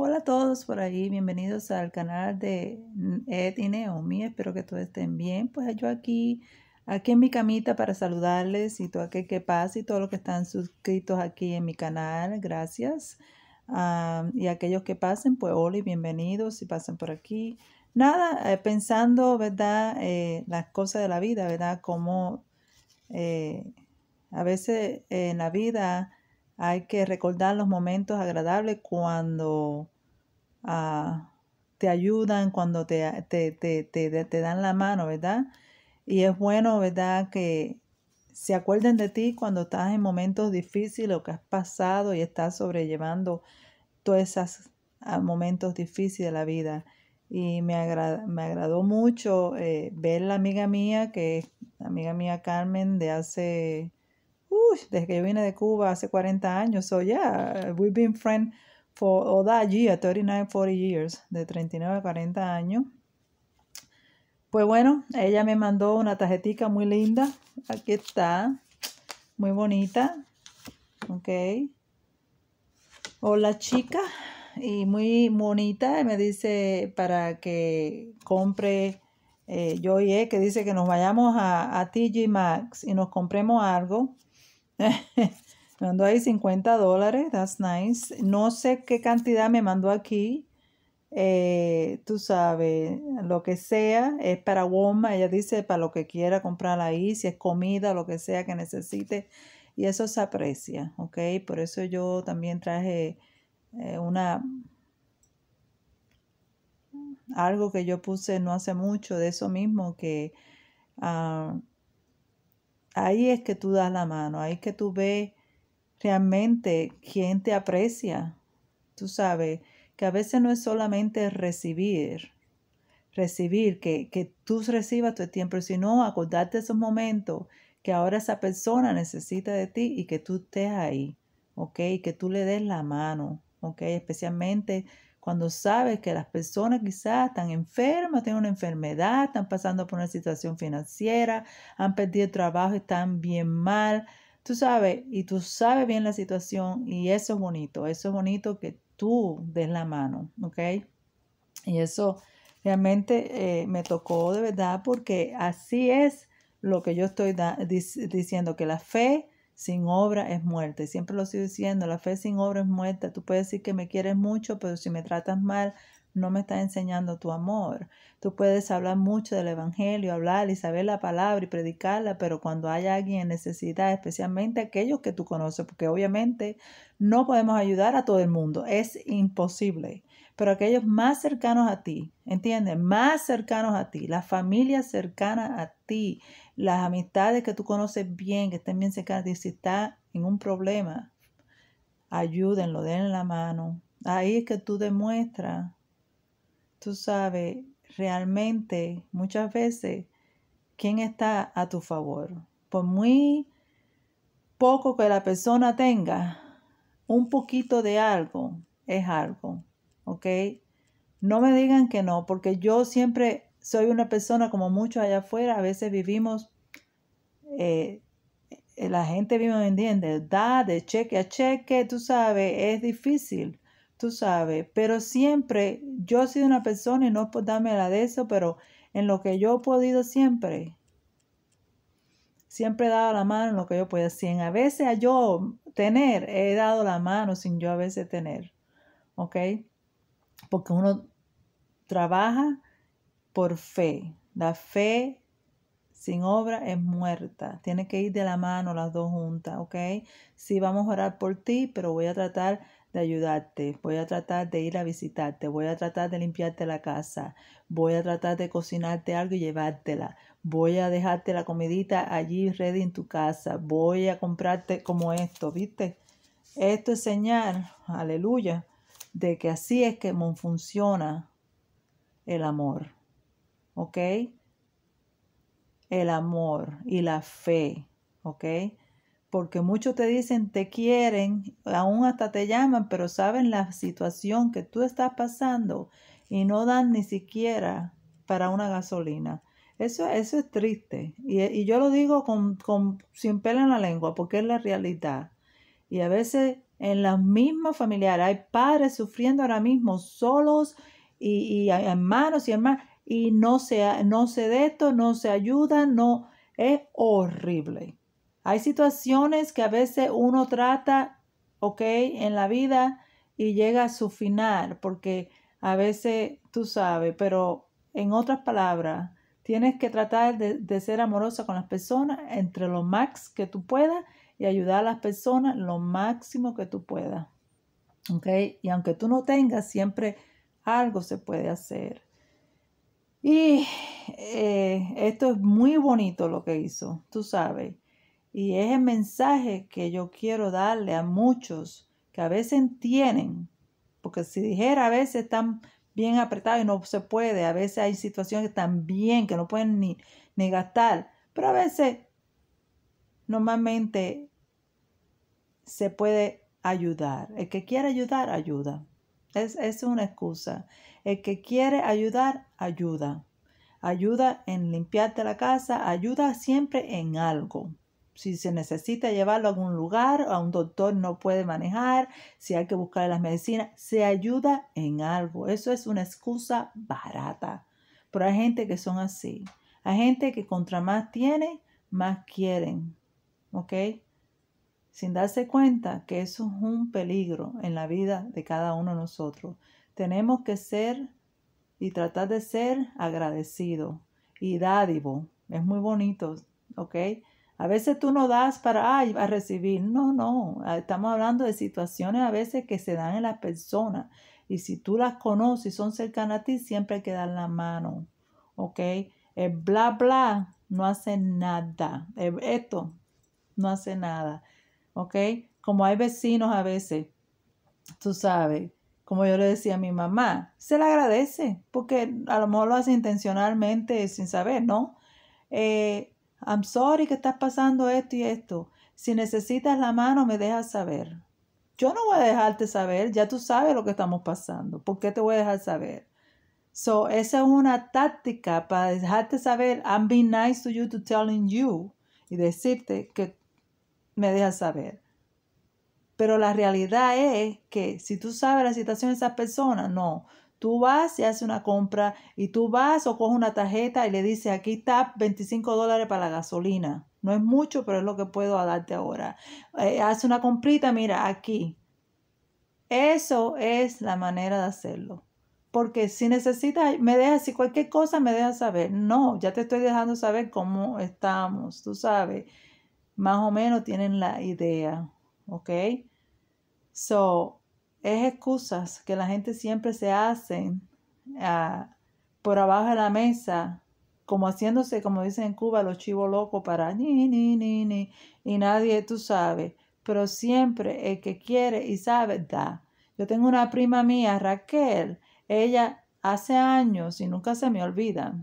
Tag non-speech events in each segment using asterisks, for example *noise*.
Hola a todos por ahí, bienvenidos al canal de Ed y Naomi, espero que todos estén bien. Pues yo aquí, aquí en mi camita para saludarles y todo aquel que pase y todos los que están suscritos aquí en mi canal, gracias. Ah, y aquellos que pasen, pues hola y bienvenidos y pasan por aquí. Nada, eh, pensando, ¿verdad? Eh, las cosas de la vida, ¿verdad? Como eh, a veces en la vida hay que recordar los momentos agradables cuando ah, te ayudan, cuando te, te, dan la mano, ¿verdad? Y es bueno, ¿verdad? Que se acuerden de ti cuando estás en momentos difíciles lo que has pasado y estás sobrellevando todos esos ah, momentos difíciles de la vida. Y me, agradó mucho eh, ver la amiga mía, que es amiga mía Carmen de hace desde que yo vine de Cuba hace 40 años. So yeah, we've been friends for all that year, 39, 40 years, de 39 a 40 años. Pues bueno, ella me mandó una tarjetita muy linda. Aquí está, muy bonita. Ok. Hola chica, y muy bonita. Me dice para que compre eh, yo y que dice que nos vayamos a, a TG Maxx y nos compremos algo *laughs* Me mandó ahí 50 dólares, that's nice. No sé qué cantidad me mandó aquí. Eh, tú sabes, lo que sea, es para Woma, ella dice para lo que quiera comprar ahí, si es comida, lo que sea que necesite, y eso se aprecia, ¿ok? Por eso yo también traje eh, una, algo que yo puse no hace mucho de eso mismo, que ah Ahí es que tú das la mano, ahí es que tú ves realmente quién te aprecia. Tú sabes que a veces no es solamente recibir, recibir, que, tú recibas tu tiempo, sino acordarte de esos momentos que ahora esa persona necesita de ti y que tú estés ahí, ¿ok? que tú le des la mano, ¿ok? Especialmente cuando sabes que las personas quizás están enfermas, tienen una enfermedad, están pasando por una situación financiera, han perdido el trabajo, están bien mal, tú sabes, y tú sabes bien la situación y eso es bonito, eso es bonito que tú des la mano, ¿ok? Y eso realmente eh, me tocó de verdad porque así es lo que yo estoy diciendo, que la fe sin obra es muerte. siempre lo sigo diciendo, la fe sin obra es muerta. Tú puedes decir que me quieres mucho, pero si me tratas mal, no me estás enseñando tu amor. Tú puedes hablar mucho del Evangelio, hablar y saber la palabra y predicarla, pero cuando haya alguien en necesidad, especialmente aquellos que tú conoces, porque obviamente no podemos ayudar a todo el mundo, es imposible pero aquellos más cercanos a ti, ¿entiendes? Más cercanos a ti, la familia cercana a ti, las amistades que tú conoces bien, que estén bien cercanas si está en un problema, ayúdenlo, denle la mano. Ahí es que tú demuestras, tú sabes, realmente muchas veces quién está a tu favor. Por muy poco que la persona tenga, un poquito de algo es algo. ¿ok? No me digan que no, porque yo siempre soy una persona como muchos allá afuera, a veces vivimos, eh, eh, la gente vive vendiendo, da de cheque a cheque, tú sabes, es difícil, tú sabes, pero siempre yo he sido una persona y no es darme la de eso, pero en lo que yo he podido siempre, siempre he dado la mano en lo que yo podía. hacer. a veces a yo tener, he dado la mano sin yo a veces tener, ¿ok? porque uno trabaja por fe. La fe sin obra es muerta. Tiene que ir de la mano las dos juntas, ¿ok? Sí, vamos a orar por ti, pero voy a tratar de ayudarte, voy a tratar de ir a visitarte, voy a tratar de limpiarte la casa, voy a tratar de cocinarte algo y llevártela, voy a dejarte la comidita allí ready en tu casa, voy a comprarte como esto, ¿viste? Esto es señal, aleluya, de que así es que funciona el amor. ¿Ok? El amor y la fe. ¿Ok? Porque muchos te dicen, te quieren, aún hasta te llaman, pero saben la situación que tú estás pasando y no dan ni siquiera para una gasolina. Eso, eso es triste. Y, yo lo digo con, sin pela en la lengua, porque es la realidad. Y a veces en la misma familiares Hay padres sufriendo ahora mismo solos y, y hermanos y hermanas y no se, no se de esto, no se ayuda, no es horrible. Hay situaciones que a veces uno trata, ok, en la vida y llega a su final, porque a veces tú sabes, pero en otras palabras, tienes que tratar de, ser amorosa con las personas entre lo más que tú puedas y ayudar a las personas lo máximo que tú puedas. ¿Okay? Y aunque tú no tengas, siempre algo se puede hacer. Y eh, esto es muy bonito lo que hizo, tú sabes. Y es el mensaje que yo quiero darle a muchos que a veces tienen, porque si dijera a veces están bien apretados y no se puede, a veces hay situaciones que están bien, que no pueden ni, ni gastar, pero a veces normalmente se puede ayudar. El que quiere ayudar, ayuda. Es, es una excusa. El que quiere ayudar, ayuda. Ayuda en limpiarte la casa, ayuda siempre en algo. Si se necesita llevarlo a algún lugar, a un doctor no puede manejar, si hay que buscar las medicinas, se ayuda en algo. Eso es una excusa barata. Pero hay gente que son así. Hay gente que contra más tiene, más quieren. ¿Ok? sin darse cuenta que eso es un peligro en la vida de cada uno de nosotros. Tenemos que ser y tratar de ser agradecido y dádivo. Es muy bonito, ¿ok? A veces tú no das para ay, a recibir. No, no. Ah, estamos hablando de situaciones a veces que se dan en las personas. Y si tú las conoces y son cercanas a ti, siempre hay que dar la mano. ¿Ok? El bla, bla no hace nada. esto no hace nada. ¿ok? Como hay vecinos a veces, tú sabes, como yo le decía a mi mamá, se le agradece, porque a lo mejor lo hace intencionalmente sin saber, ¿no? Eh, I'm sorry que estás pasando esto y esto. Si necesitas la mano, me dejas saber. Yo no voy a dejarte saber, ya tú sabes lo que estamos pasando. ¿Por qué te voy a dejar saber? So, esa es una táctica para dejarte saber, I'm being nice to you to telling you y decirte que me dejas saber. Pero la realidad es que si tú sabes la situación de esa persona, no. Tú vas y haces una compra y tú vas o coges una tarjeta y le dices, aquí está 25 dólares para la gasolina. No es mucho, pero es lo que puedo darte ahora. Eh, una comprita, mira, aquí. Eso es la manera de hacerlo. Porque si necesitas, me dejas, si cualquier cosa me dejas saber. No, ya te estoy dejando saber cómo estamos, tú sabes más o menos tienen la idea, ¿ok? So, es excusas que la gente siempre se hacen ah, por abajo de la mesa, como haciéndose, como dicen en Cuba, los chivos locos para ni, ni, ni, ni, y nadie, tú sabes, pero siempre el que quiere y sabe, da. Yo tengo una prima mía, Raquel, ella hace años y nunca se me olvida,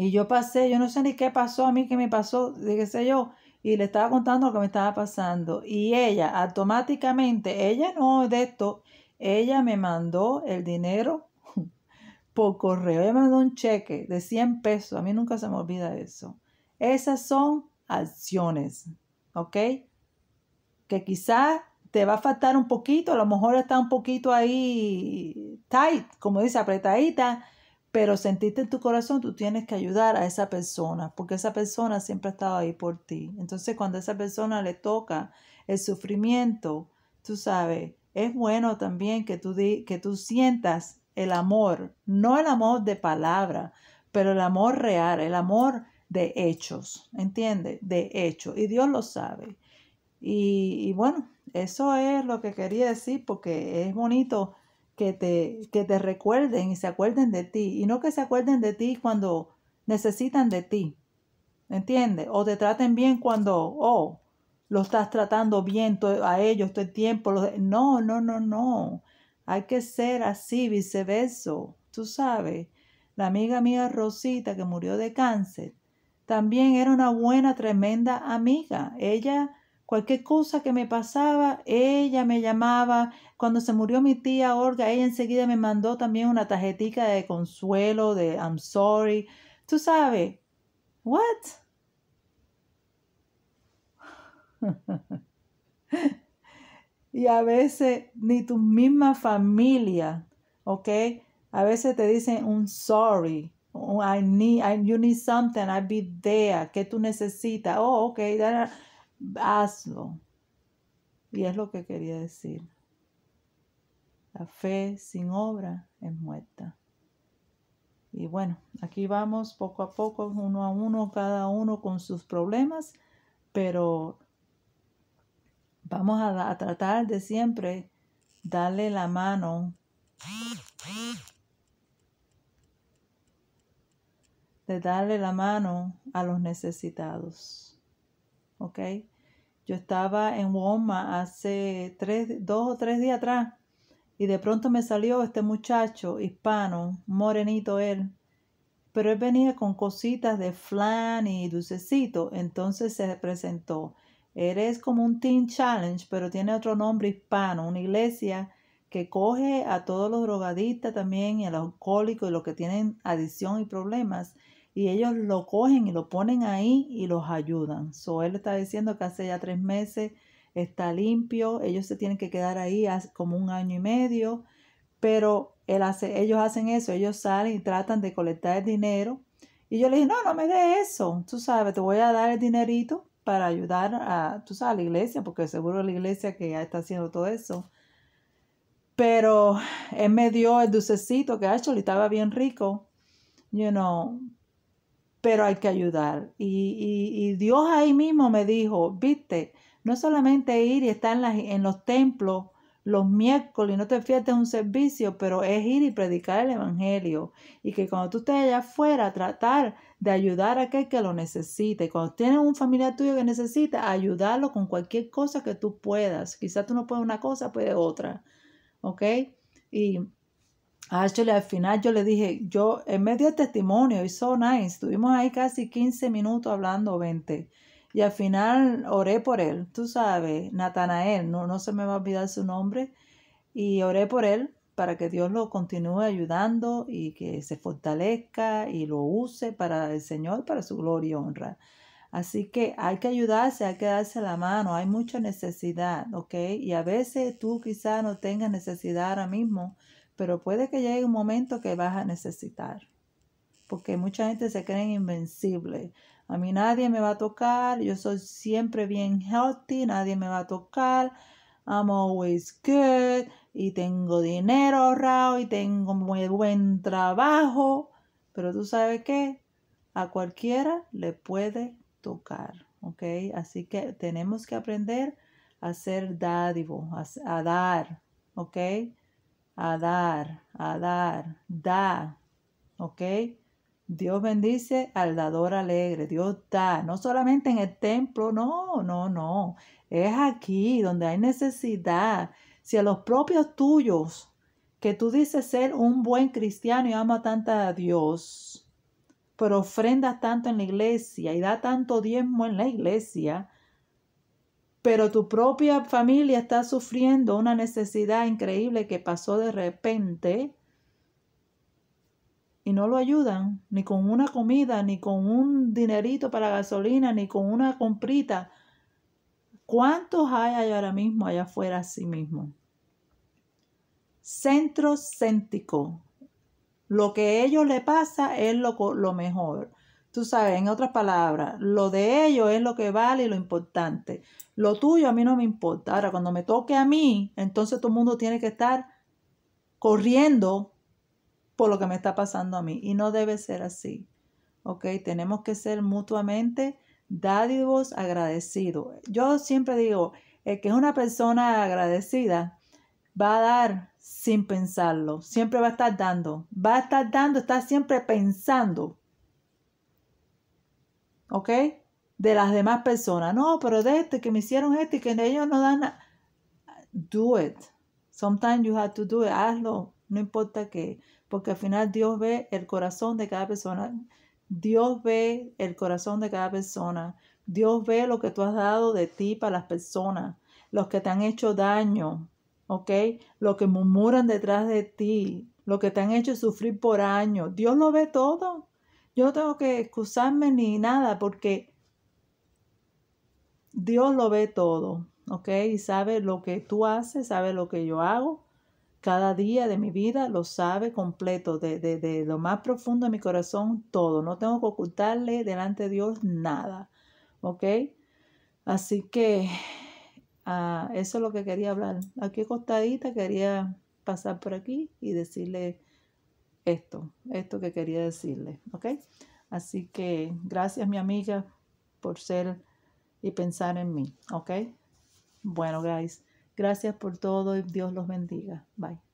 y yo pasé, yo no sé ni qué pasó a mí, qué me pasó, de sé yo. Y le estaba contando lo que me estaba pasando. Y ella, automáticamente, ella no de esto, ella me mandó el dinero *laughs* por correo. Ella me mandó un cheque de 100 pesos. A mí nunca se me olvida eso. Esas son acciones, ¿ok? Que quizás te va a faltar un poquito, a lo mejor está un poquito ahí tight, como dice, apretadita pero sentiste en tu corazón, tú tienes que ayudar a esa persona, porque esa persona siempre ha estado ahí por ti. Entonces, cuando a esa persona le toca el sufrimiento, tú sabes, es bueno también que tú, que tú sientas el amor, no el amor de palabra, pero el amor real, el amor de hechos, ¿entiendes? De hechos, y Dios lo sabe. Y, y bueno, eso es lo que quería decir, porque es bonito que te, que te recuerden y se acuerden de ti, y no que se acuerden de ti cuando necesitan de ti, ¿entiendes? O te traten bien cuando, oh, lo estás tratando bien a ellos todo el tiempo. No, no, no, no. Hay que ser así, viceversa. Tú sabes, la amiga mía Rosita que murió de cáncer, también era una buena, tremenda amiga. Ella Cualquier cosa que me pasaba, ella me llamaba. Cuando se murió mi tía Olga, ella enseguida me mandó también una tarjetita de consuelo, de I'm sorry. Tú sabes, what? y a veces ni tu misma familia, ¿ok? A veces te dicen un sorry, oh, I need, you need something, I'll be there, ¿qué tú necesitas? Oh, ok, hazlo. Y es lo que quería decir. La fe sin obra es muerta. Y bueno, aquí vamos poco a poco, uno a uno, cada uno con sus problemas, pero vamos a, tratar de siempre darle la mano. De darle la mano a los necesitados. ¿ok? Yo estaba en Walmart hace tres, dos o tres días atrás y de pronto me salió este muchacho hispano, morenito él, pero él venía con cositas de flan y dulcecito, entonces se presentó. Eres como un Teen Challenge, pero tiene otro nombre hispano, una iglesia que coge a todos los drogadistas también y a los alcohólicos y los que tienen adicción y problemas y ellos lo cogen y lo ponen ahí y los ayudan. So, él está diciendo que hace ya tres meses está limpio, ellos se tienen que quedar ahí como un año y medio, pero él hace, ellos hacen eso, ellos salen y tratan de colectar el dinero. Y yo le dije, no, no me dé eso, tú sabes, te voy a dar el dinerito para ayudar a, tú sabes, a la iglesia, porque seguro la iglesia que ya está haciendo todo eso. Pero él me dio el dulcecito que ha hecho, le estaba bien rico, you know, pero hay que ayudar. Y, Dios ahí mismo me dijo, viste, no solamente ir y estar en, los templos los miércoles y no te fíes de un servicio, pero es ir y predicar el Evangelio. Y que cuando tú estés allá afuera, tratar de ayudar a aquel que lo necesite. Cuando tienes un familiar tuyo que necesita, ayudarlo con cualquier cosa que tú puedas. Quizás tú no puedes una cosa, puedes otra. ¿Ok? Y al final yo le dije, yo en medio de testimonio, y so nice, estuvimos ahí casi 15 minutos hablando, 20. Y al final oré por él, tú sabes, Natanael, no, no se me va a olvidar su nombre, y oré por él para que Dios lo continúe ayudando y que se fortalezca y lo use para el Señor, para su gloria y honra. Así que hay que ayudarse, hay que darse la mano, hay mucha necesidad, ¿ok? Y a veces tú quizás no tengas necesidad ahora mismo, pero puede que llegue un momento que vas a necesitar, porque mucha gente se cree invencible. A mí nadie me va a tocar, yo soy siempre bien healthy, nadie me va a tocar, I'm always good, y tengo dinero ahorrado, y tengo muy buen trabajo, pero tú sabes qué, a cualquiera le puede tocar, ¿ok? Así que tenemos que aprender a ser dádivo, a, a dar, ¿ok? a dar, a dar, da, ¿ok? Dios bendice al dador alegre, Dios da, no solamente en el templo, no, no, no, es aquí donde hay necesidad. Si a los propios tuyos, que tú dices ser un buen cristiano y ama tanto a Dios, pero ofrenda tanto en la iglesia y da tanto diezmo en la iglesia, pero tu propia familia está sufriendo una necesidad increíble que pasó de repente y no lo ayudan ni con una comida, ni con un dinerito para gasolina, ni con una comprita. ¿Cuántos hay ahora mismo allá afuera a sí mismo? Centro céntico. Lo que a ellos le pasa es lo, lo mejor. Tú sabes, en otras palabras, lo de ellos es lo que vale y lo importante. Lo tuyo a mí no me importa. Ahora, cuando me toque a mí, entonces todo el mundo tiene que estar corriendo por lo que me está pasando a mí. Y no debe ser así. ¿Ok? Tenemos que ser mutuamente dádivos agradecidos. Yo siempre digo, el que es una persona agradecida va a dar sin pensarlo. Siempre va a estar dando. Va a estar dando, está siempre pensando ¿ok? De las demás personas. No, pero de este que me hicieron este y que ellos no dan nada. Do it. Sometimes you have to do it. Hazlo. No importa qué. Porque al final Dios ve el corazón de cada persona. Dios ve el corazón de cada persona. Dios ve lo que tú has dado de ti para las personas. Los que te han hecho daño. ¿Ok? Los que murmuran detrás de ti. Lo que te han hecho sufrir por años. Dios lo ve todo. Yo no tengo que excusarme ni nada porque Dios lo ve todo, ¿ok? Y sabe lo que tú haces, sabe lo que yo hago. Cada día de mi vida lo sabe completo, de, de, lo más profundo de mi corazón, todo. No tengo que ocultarle delante de Dios nada, ¿ok? Así que ah, eso es lo que quería hablar. Aquí costadita quería pasar por aquí y decirle esto, esto que quería decirle, ¿ok? Así que gracias mi amiga por ser y pensar en mí, ¿ok? Bueno, guys, gracias por todo y Dios los bendiga. Bye.